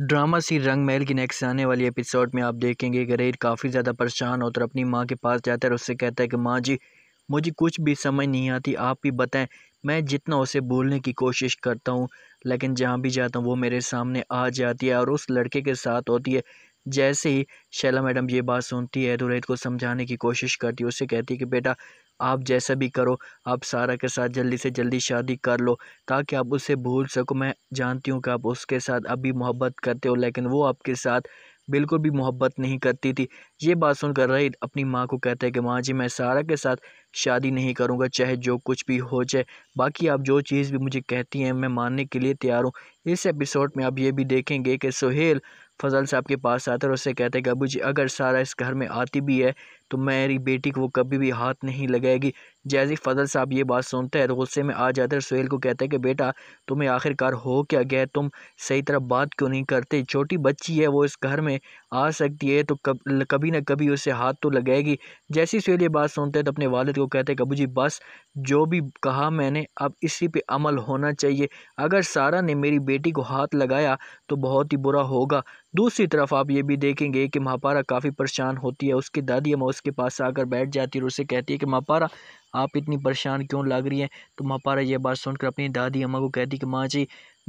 drama सी रंग महल की नेक्स्ट आने वाली एपिसोड में आप देखेंगे कि रेर काफ़ी ज़्यादा परेशान होता है अपनी माँ के पास जाता है और उससे कहता है कि माँ जी मुझे कुछ भी समझ नहीं आती आप ही बताएं मैं जितना उसे बोलने की कोशिश करता हूँ लेकिन जहाँ भी जाता हूँ वो मेरे सामने आ जाती है और उस लड़के के साथ होती है जैसे ही शैला मैडम ये बात सुनती है तो रेत को समझाने की कोशिश करती है उससे कहती है कि बेटा आप जैसा भी करो आप सारा के साथ जल्दी से जल्दी शादी कर लो ताकि आप उसे भूल सको मैं जानती हूँ कि आप उसके साथ अभी मोहब्बत करते हो लेकिन वो आपके साथ बिल्कुल भी मोहब्बत नहीं करती थी ये बात सुनकर रही अपनी माँ को कहते हैं कि माँ जी मैं सारा के साथ शादी नहीं करूँगा चाहे जो कुछ भी हो जाए बाकी आप जो चीज़ भी मुझे कहती हैं मैं मानने के लिए तैयार हूँ इस एपिसोड में आप ये भी देखेंगे कि सुहेल फजल साहब के पास आता है और उससे कहते हैं कि अबू जी अगर सारा इस घर में आती भी है तो मेरी बेटी को वो कभी भी हाथ नहीं लगाएगी जैसे फजल साहब ये बात सुनते हैं तो गुस्से में आ जाते हैं सुहेल को कहते हैं कि बेटा तुम्हें आखिरकार हो क्या गया तुम सही तरह बात क्यों नहीं करते छोटी बच्ची है वो इस घर में आ सकती है तो कब कभी ना कभी उसे हाथ तो लगाएगी जैसे ही सुहेल ये बात सुनते हैं तो अपने वालद को कहते हैं कबू जी बस जो भी कहा मैंने अब इसी पर अमल होना चाहिए अगर सारा ने मेरी बेटी को हाथ लगाया तो बहुत ही बुरा होगा दूसरी तरफ आप ये भी देखेंगे कि महापारा काफ़ी परेशान होती है उसकी दादी अमौस उसके पास आकर बैठ जाती है और उसे कहती है कि मापारा आप इतनी परेशान क्यों लग रही हैं तो मापारा यह ये बात सुनकर अपनी दादी अम्मा को कहती है कि माँ जी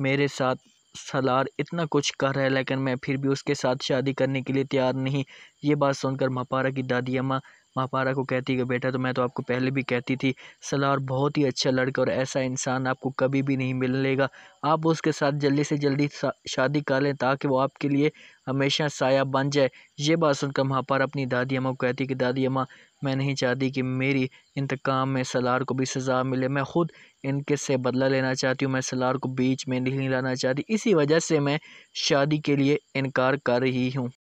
मेरे साथ सलार इतना कुछ कर रहा है लेकिन मैं फिर भी उसके साथ शादी करने के लिए तैयार नहीं ये बात सुनकर मापारा की दादी अम्मा महापारा को कहती कि बेटा तो मैं तो आपको पहले भी कहती थी सलार बहुत ही अच्छा लड़का और ऐसा इंसान आपको कभी भी नहीं मिलेगा आप उसके साथ जल्दी से जल्दी शादी कर लें ताकि वो आपके लिए हमेशा साया बन जाए ये बात सुनकर महापारा अपनी दादी अम्मा को कहती है कि दादी अम्मा मैं नहीं चाहती कि मेरी इंतकाम में सलार को भी सज़ा मिले मैं ख़ुद इनके से बदला लेना चाहती हूँ मैं सलार को बीच में नहीं लाना चाहती इसी वजह से मैं शादी के लिए इनकार कर रही हूँ